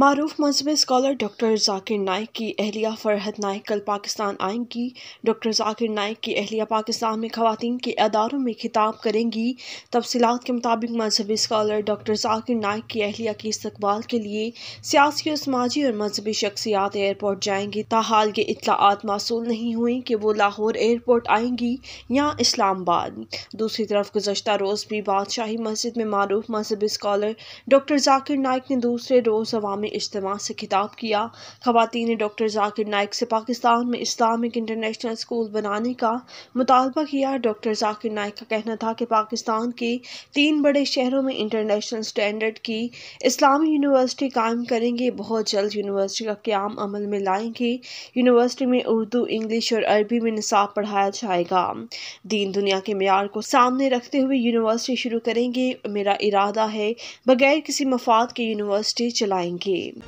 मरूफ मजहब scholar doctor Zakir Naik की अहलिया फरहत नाइक कल पाकिस्तान आएंगी डॉक्टर जाकिर नाइक की अहलिया पाकिस्तान में खातन के अदारों में खिताब करेंगी तफसीत के मुताबिक मजहब स्कॉलर डॉक्टर जाकिर नाइक की अहलिया के इस्तबाल के लिए सियासी और समाजी और मजहबी शख्सियात एयरपोर्ट जाएंगी ताहाल ये इतलात मासूल नहीं हुई कि वो लाहौर एयरपोर्ट आएंगी या इस्लामाबाद दूसरी तरफ गुजशत रोज़ भी बादशाही मस्जिद में मरूफ मजहब स्कॉलर डॉक्टर जाकिर नाइक ने दूसरे रोज़ अवामी ने इज्तम से खिताब किया ख़वान ने डॉक्टर जाकिर नायक से पाकिस्तान में इस्लामिक इंटरनेशनल स्कूल बनाने का मुतालबा किया डॉक्टर जाकिर नायक का कहना था कि पाकिस्तान के तीन बड़े शहरों में इंटरनेशनल स्टैंडर्ड की इस्लामी यूनिवर्सिटी कायम करेंगे बहुत जल्द यूनिवर्सिटी का क्याम अमल में लाएंगे यूनिवर्सिटी में उर्दू इंग्लिश और अरबी में निसाब पढ़ाया जाएगा दीन दुनिया के मैार को सामने रखते हुए यूनिवर्सिटी शुरू करेंगे मेरा इरादा है बगैर किसी मफाद के यूनिवर्सिटी चलाएंगे game.